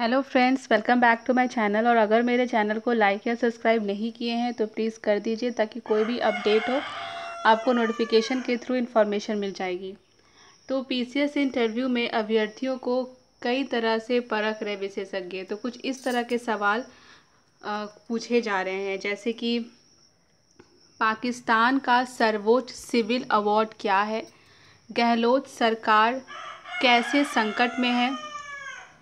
hello friends welcome back to my channel और अगर मेरे चैनल को लाइक या सब्सक्राइब नहीं किए हैं तो प्लीज़ कर दीजिए ताकि कोई भी अपडेट हो आपको नोटिफिकेशन के थ्रू इन्फॉर्मेशन मिल जाएगी तो पीसीएस इंटरव्यू में अभ्यर्थियों को कई तरह से परख रहे विशेषज्ञ तो कुछ इस तरह के सवाल पूछे जा रहे हैं जैसे कि पाकिस्तान का सर्वोच्च सिविल अवार्ड क्या है गहलोत सरकार कैसे संकट में है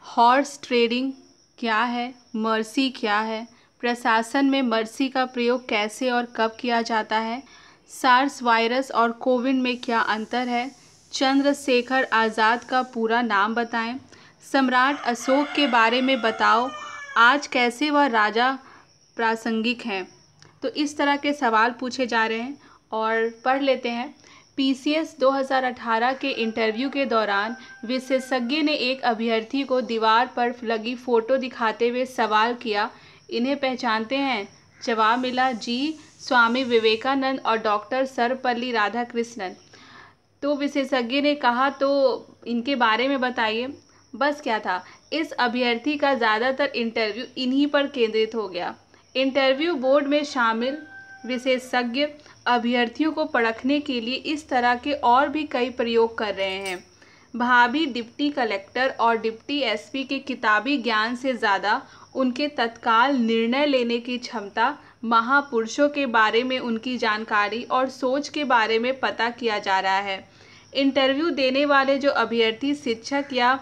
हॉर्स ट्रेडिंग क्या है मर्सी क्या है प्रशासन में मर्सी का प्रयोग कैसे और कब किया जाता है सार्स वायरस और कोविड में क्या अंतर है चंद्रशेखर आज़ाद का पूरा नाम बताएं सम्राट अशोक के बारे में बताओ आज कैसे वह राजा प्रासंगिक हैं तो इस तरह के सवाल पूछे जा रहे हैं और पढ़ लेते हैं पीसीएस 2018 के इंटरव्यू के दौरान विशेषज्ञ ने एक अभ्यर्थी को दीवार पर लगी फ़ोटो दिखाते हुए सवाल किया इन्हें पहचानते हैं जवाब मिला जी स्वामी विवेकानंद और डॉक्टर सर्वपल्ली राधाकृष्णन तो विशेषज्ञ ने कहा तो इनके बारे में बताइए बस क्या था इस अभ्यर्थी का ज़्यादातर इंटरव्यू इन्हीं पर केंद्रित हो गया इंटरव्यू बोर्ड में शामिल विशेषज्ञ अभ्यर्थियों को परखने के लिए इस तरह के और भी कई प्रयोग कर रहे हैं भाभी डिप्टी कलेक्टर और डिप्टी एसपी के किताबी ज्ञान से ज़्यादा उनके तत्काल निर्णय लेने की क्षमता महापुरुषों के बारे में उनकी जानकारी और सोच के बारे में पता किया जा रहा है इंटरव्यू देने वाले जो अभ्यर्थी शिक्षक या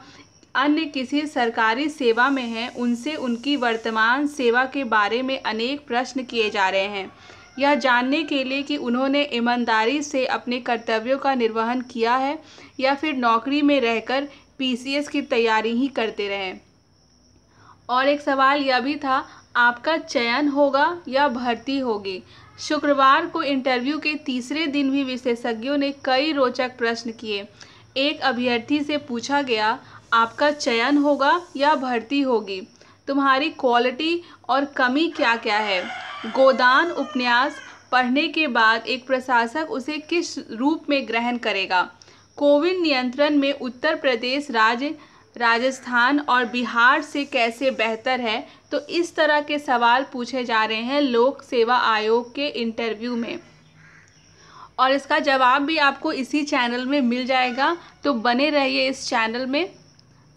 अन्य किसी सरकारी सेवा में हैं उनसे उनकी वर्तमान सेवा के बारे में अनेक प्रश्न किए जा रहे हैं यह जानने के लिए कि उन्होंने ईमानदारी से अपने कर्तव्यों का निर्वहन किया है या फिर नौकरी में रहकर पीसीएस की तैयारी ही करते रहें और एक सवाल यह भी था आपका चयन होगा या भर्ती होगी शुक्रवार को इंटरव्यू के तीसरे दिन भी विशेषज्ञों ने कई रोचक प्रश्न किए एक अभ्यर्थी से पूछा गया आपका चयन होगा या भर्ती होगी तुम्हारी क्वालिटी और कमी क्या क्या है गोदान उपन्यास पढ़ने के बाद एक प्रशासक उसे किस रूप में ग्रहण करेगा कोविड नियंत्रण में उत्तर प्रदेश राज्य राजस्थान और बिहार से कैसे बेहतर है तो इस तरह के सवाल पूछे जा रहे हैं लोक सेवा आयोग के इंटरव्यू में और इसका जवाब भी आपको इसी चैनल में मिल जाएगा तो बने रहिए इस चैनल में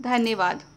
धन्यवाद